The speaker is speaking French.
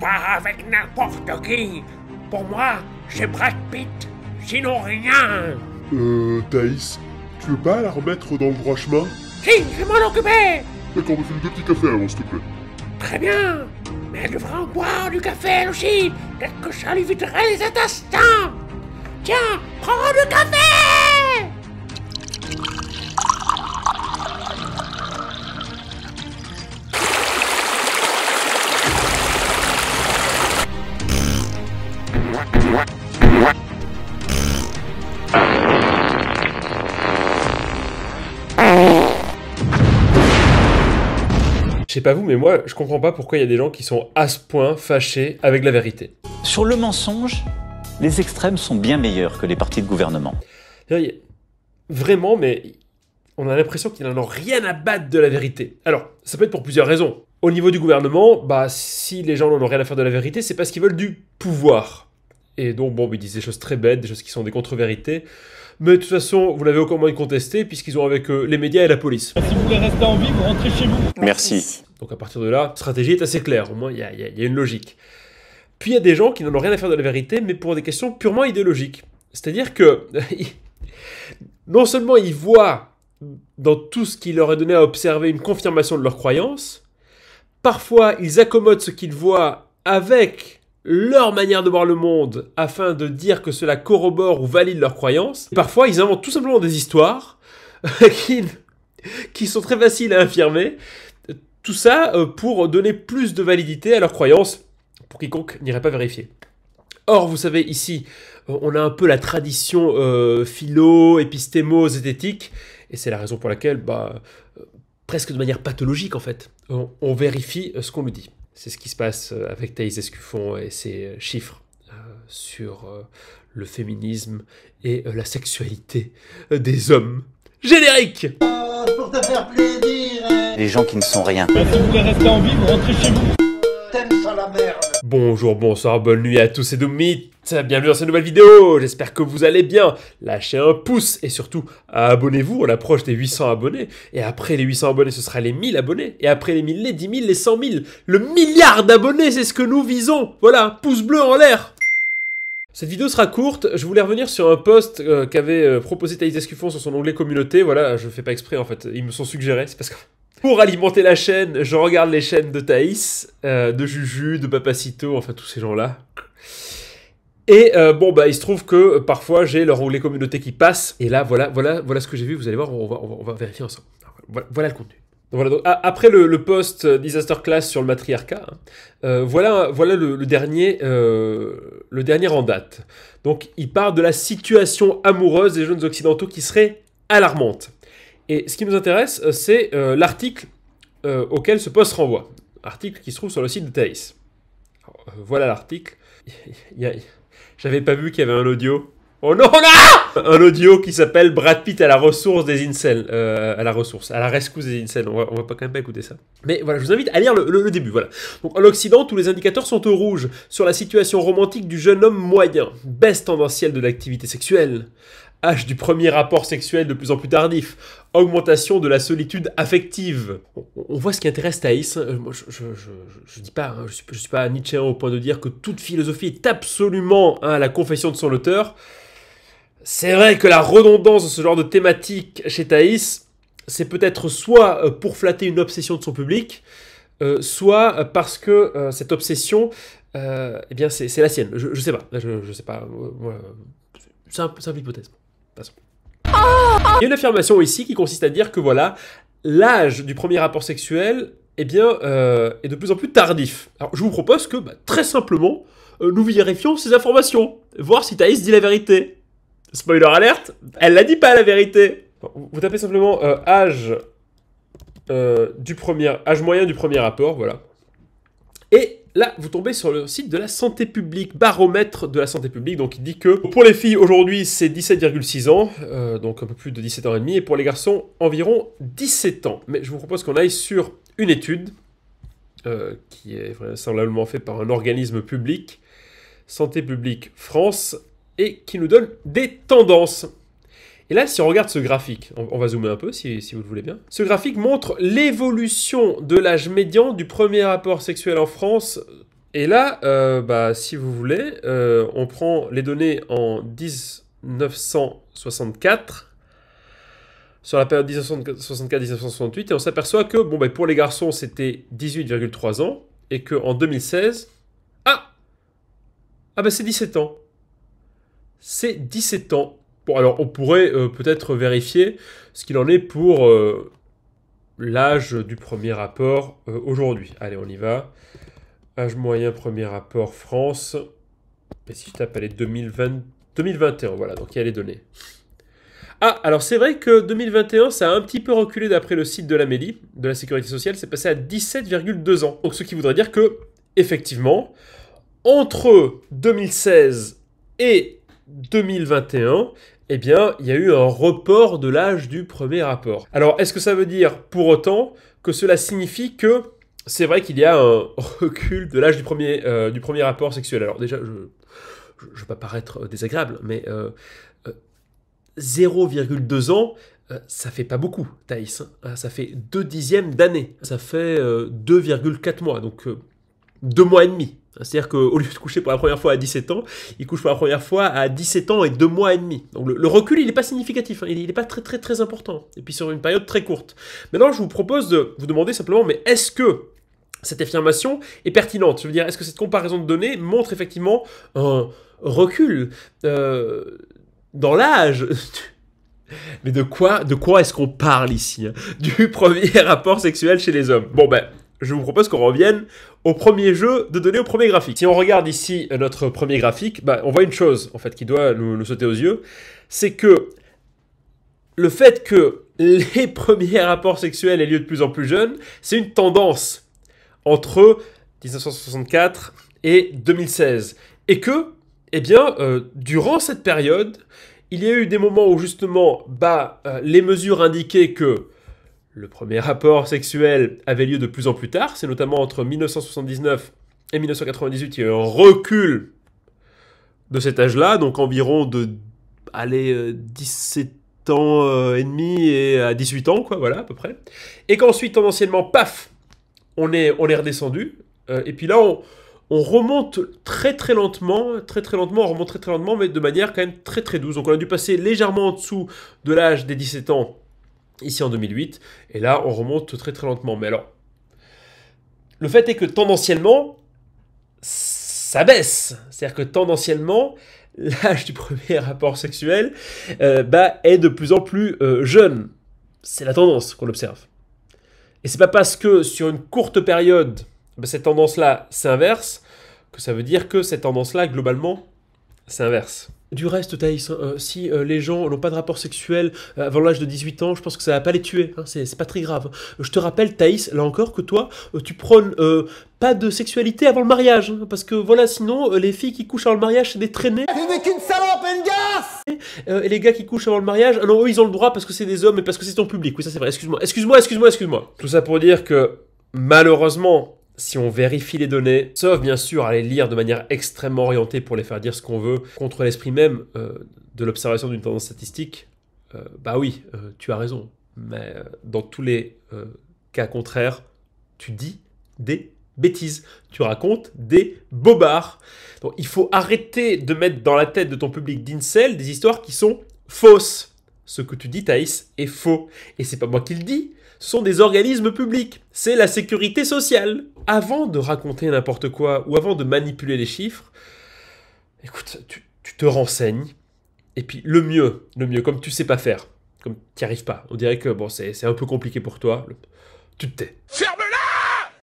pas avec n'importe qui. Pour moi, c'est Brad Pitt, sinon rien. Euh, Thaïs, tu veux pas la remettre dans le droit chemin Si, je m'en occuper D'accord, mais fais deux petits cafés avant, s'il te plaît. Très bien Mais elle devrait en boire du café, elle aussi Peut-être que ça lui viderait les intestins Tiens, prends du café Je pas vous, mais moi, je comprends pas pourquoi il y a des gens qui sont à ce point fâchés avec la vérité. Sur le mensonge, les extrêmes sont bien meilleurs que les partis de gouvernement. Vraiment, mais on a l'impression qu'ils n'en ont rien à battre de la vérité. Alors, ça peut être pour plusieurs raisons. Au niveau du gouvernement, bah si les gens n'en ont rien à faire de la vérité, c'est parce qu'ils veulent du pouvoir. Et donc, bon, ils disent des choses très bêtes, des choses qui sont des contre-vérités. Mais de toute façon, vous l'avez encore moins contesté, puisqu'ils ont avec eux les médias et la police. Si vous voulez rester en vie, vous rentrez chez vous. Merci. Donc à partir de là, la stratégie est assez claire, au moins il y, y a, une logique. Puis il y a des gens qui n'en ont rien à faire de la vérité, mais pour des questions purement idéologiques. C'est-à-dire que non seulement ils voient dans tout ce qui leur est donné à observer une confirmation de leurs croyances, parfois ils accommodent ce qu'ils voient avec leur manière de voir le monde afin de dire que cela corrobore ou valide leurs croyances. parfois, ils inventent tout simplement des histoires qui, sont très faciles à infirmer. Tout ça euh, pour donner plus de validité à leurs croyances pour quiconque n'irait pas vérifier. Or, vous savez, ici, on a un peu la tradition euh, philo, épistémo, zététique, et c'est la raison pour laquelle, bah, euh, presque de manière pathologique en fait, on, on vérifie ce qu'on nous dit. C'est ce qui se passe euh, avec Thaïs Escuffon et ses euh, chiffres euh, sur le féminisme et la sexualité des hommes. Générique Pour te faire plaisir hein. Les gens qui ne sont rien. Si vous voulez rester en vie, vous rentrez chez vous. T'aimes ça la merde Bonjour, bonsoir, bonne nuit à tous et Doomit Bienvenue dans cette nouvelle vidéo, j'espère que vous allez bien. Lâchez un pouce et surtout abonnez-vous, on approche des 800 abonnés. Et après les 800 abonnés, ce sera les 1000 abonnés. Et après les 1000, les 10 000, les 100 000, le milliard d'abonnés, c'est ce que nous visons. Voilà, pouce bleu en l'air cette vidéo sera courte, je voulais revenir sur un post euh, qu'avait euh, proposé Thaïs Escuffon sur son onglet communauté, voilà, je fais pas exprès en fait, ils me sont suggérés, c'est parce que pour alimenter la chaîne, je regarde les chaînes de Thaïs, euh, de Juju, de Papacito, enfin tous ces gens-là. Et euh, bon, bah, il se trouve que euh, parfois j'ai leur les communautés qui passent. Et là, voilà, voilà, voilà ce que j'ai vu. Vous allez voir, on va, vérifier ensemble. Voilà, le contenu. voilà, donc, après le, post Disaster Class sur le matriarcat, hein, voilà, voilà le, dernier, le dernier en date. Donc, il parle de la situation amoureuse des jeunes occidentaux qui serait alarmante. Et ce qui nous intéresse, euh, c'est euh, l'article euh, auquel ce poste renvoie. Article qui se trouve sur le site de Thaïs. voilà l'article. J'avais pas vu qu'il y avait un audio. Oh non, là Un audio qui s'appelle Brad Pitt à la ressource des incels. à la ressource, à la rescousse des incels. On va, va pas, quand même pas écouter ça. Mais voilà, je vous invite à lire le, début. Voilà. Donc, en Occident, tous les indicateurs sont au rouge sur la situation romantique du jeune homme moyen. Baisse tendancielle de l'activité sexuelle âge du premier rapport sexuel de plus en plus tardif, augmentation de la solitude affective. On voit ce qui intéresse Thaïs. Euh, je, ne dis pas, hein, je, suis, suis pas Nietzschean au point de dire que toute philosophie est absolument hein, à la confession de son auteur. C'est vrai que la redondance de ce genre de thématique chez Thaïs, c'est peut-être soit euh, pour flatter une obsession de son public, euh, soit parce que cette obsession, eh bien, c'est la sienne. Je, sais pas. Je, sais pas. C'est un simple hypothèse. Il y a une affirmation ici qui consiste à dire que voilà, l'âge du premier rapport sexuel eh bien, euh, est de plus en plus tardif. Alors je vous propose que, bah, très simplement, euh, nous vérifions ces informations, voir si Thaïs dit la vérité. Spoiler alerte, elle la dit pas la vérité. Vous tapez simplement euh, âge du premier âge moyen du premier rapport, voilà. Et là, vous tombez sur le site de la santé publique, baromètre de la santé publique. Donc, il dit que pour les filles, aujourd'hui, c'est 17,6 ans, euh, donc un peu plus de 17 ans et demi, et pour les garçons, environ 17 ans. Mais je vous propose qu'on aille sur une étude euh, qui est vraisemblablement faite par un organisme public, Santé publique France, et qui nous donne des tendances. Et là, si on regarde ce graphique, on, va zoomer un peu si, vous le voulez bien. Ce graphique montre l'évolution de l'âge médian du premier rapport sexuel en France et là, euh, bah, si vous voulez, euh, on prend les données en 1964, sur la période 1964-1968, et on s'aperçoit que bon, bah, pour les garçons, c'était 18,3 ans, et qu'en 2016, ah, ah ben c'est 17 ans. C'est 17 ans Bon, alors on pourrait euh, peut-être vérifier ce qu'il en est pour euh, l'âge du premier rapport euh, aujourd'hui. Allez, on y va. Âge moyen, premier rapport France. Et si je tape, elle est 2020, 2021, voilà, donc il y a les données. Ah, alors c'est vrai que 2021, ça a un petit peu reculé d'après le site de la de la Sécurité Sociale, c'est passé à 17,2 ans. Donc ce qui voudrait dire que, effectivement, entre 2016 et 2021, eh bien, il y a eu un report de l'âge du premier rapport. Alors, est-ce que ça veut dire pour autant que cela signifie que c'est vrai qu'il y a un recul de l'âge du, premier, euh, du premier rapport sexuel Alors déjà, je ne veux pas paraître euh, désagréable, mais 0,2 euh, ans, ça fait pas beaucoup, Thaïs. Hein. ça fait deux dixièmes d'année. Ça fait 2,4 mois, donc 2 mois et demi. C'est-à-dire qu'au lieu de coucher pour la première fois à 17 ans, il couche pour la première fois à 17 ans et 2 mois et demi. Donc le, recul, il n'est pas significatif, hein. il n'est pas très très très important. Et puis sur une période très courte. Maintenant, je vous propose de vous demander simplement, mais est-ce que cette affirmation est pertinente Je veux dire, est-ce que cette comparaison de données montre effectivement un recul euh, dans l'âge Mais de quoi, de quoi est-ce qu'on parle ici hein? Du premier rapport sexuel chez les hommes. Bon ben je vous propose qu'on revienne au premier jeu de données au premier graphique. Si on regarde ici euh, notre premier graphique, bah, on voit une chose en fait qui doit nous, sauter aux yeux, c'est que le fait que les premiers rapports sexuels aient lieu de plus en plus jeunes, c'est une tendance entre 1964 et 2016. Et que, eh bien, euh, durant cette période, il y a eu des moments où justement, bah, euh, les mesures indiquaient que le premier rapport sexuel avait lieu de plus en plus tard, c'est notamment entre 1979 et 1998, il y a eu un recul de cet âge-là, donc environ de allez, 17 euh, ans euh, et demi et à 18 ans, quoi, voilà, à peu près. Et qu'ensuite, tendanciellement, paf, on est, on est redescendu. Euh, et puis là, on, on, remonte très très lentement, très très lentement, on remonte très très lentement, mais de manière quand même très très douce. Donc on a dû passer légèrement en dessous de l'âge des 17 ans ici en 2008, et là on remonte très très lentement. Mais alors, le fait est que tendanciellement, ça baisse. C'est-à-dire que tendanciellement, l'âge du premier rapport sexuel euh, bah, est de plus en plus euh, jeune. C'est la tendance qu'on observe. Et c'est pas parce que sur une courte période, bah, cette tendance-là s'inverse, que ça veut dire que cette tendance-là, globalement, s'inverse. Du reste, Thaïs, euh, si euh, les gens n'ont pas de rapport sexuel euh, avant l'âge de 18 ans, je pense que ça va pas les tuer. Hein, c'est pas très grave. Je te rappelle, Thaïs, là encore, que toi, tu prônes pas de sexualité avant le mariage. Hein, parce que voilà, sinon, les filles qui couchent avant le mariage, c'est des traînées. Tu qu'une salope, une gasse Et les gars qui couchent avant le mariage, alors ah eux, ils ont le droit parce que c'est des hommes et parce que c'est ton public. Oui, ça, c'est vrai. Excuse-moi, excuse-moi, excuse-moi, excuse-moi. Tout ça pour dire que, malheureusement, si on vérifie les données, sauf bien sûr à les lire de manière extrêmement orientée pour les faire dire ce qu'on veut, contre l'esprit même euh, de l'observation d'une tendance statistique, euh, bah oui, euh, tu as raison. Mais dans tous les cas contraires, tu dis des bêtises, tu racontes des bobards. Donc il faut arrêter de mettre dans la tête de ton public d'incel des histoires qui sont fausses. Ce que tu dis, Thaïs, est faux. Et c'est pas moi qui le dis, sont des organismes publics. C'est la sécurité sociale. Avant de raconter n'importe quoi ou avant de manipuler les chiffres, écoute, tu, te renseignes. Et puis le mieux, le mieux, comme tu sais pas faire, comme tu n'y arrives pas, on dirait que bon, c'est un peu compliqué pour toi, tu te tais. ferme